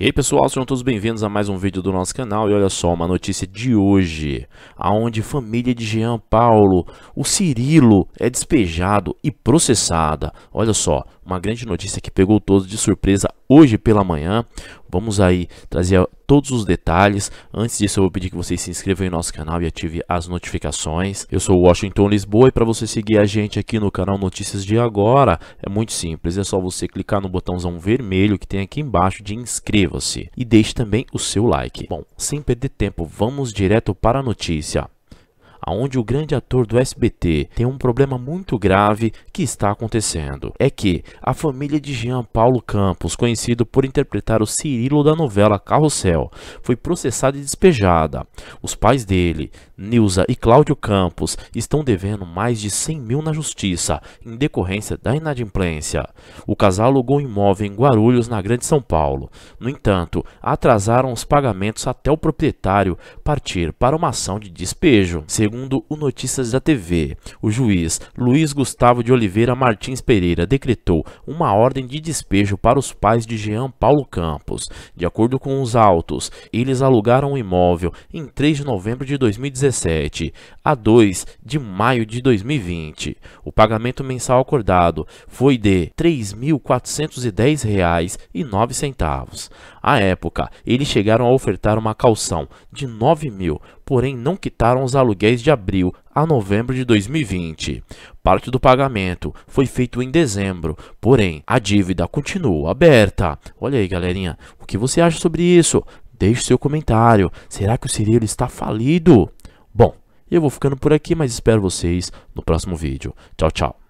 E aí pessoal, sejam todos bem-vindos a mais um vídeo do nosso canal e olha só, uma notícia de hoje, aonde família de Jean Paulo, o Cirilo é despejado e processada. Olha só, uma grande notícia que pegou todos de surpresa hoje pela manhã. Vamos aí trazer todos os detalhes. Antes disso, eu vou pedir que vocês se inscrevam em nosso canal e ativem as notificações. Eu sou o Washington Lisboa e para você seguir a gente aqui no canal Notícias de Agora, é muito simples. É só você clicar no botãozão vermelho que tem aqui embaixo de inscreva-se. E deixe também o seu like. Bom, sem perder tempo, vamos direto para a notícia onde o grande ator do SBT tem um problema muito grave que está acontecendo. É que a família de Jean Paulo Campos, conhecido por interpretar o Cirilo da novela Carrossel, foi processada e despejada. Os pais dele, Nilza e Cláudio Campos, estão devendo mais de 100 mil na justiça em decorrência da inadimplência. O casal alugou um imóvel em Guarulhos, na Grande São Paulo. No entanto, atrasaram os pagamentos até o proprietário partir para uma ação de despejo. Segundo Segundo o Notícias da TV, o juiz Luiz Gustavo de Oliveira Martins Pereira decretou uma ordem de despejo para os pais de Jean Paulo Campos. De acordo com os autos, eles alugaram o um imóvel em 3 de novembro de 2017 a 2 de maio de 2020. O pagamento mensal acordado foi de R$ 3.410,09. À época, eles chegaram a ofertar uma calção de R$ 9.000 porém não quitaram os aluguéis de abril a novembro de 2020. Parte do pagamento foi feito em dezembro, porém a dívida continuou aberta. Olha aí, galerinha, o que você acha sobre isso? Deixe seu comentário. Será que o Cirilo está falido? Bom, eu vou ficando por aqui, mas espero vocês no próximo vídeo. Tchau, tchau.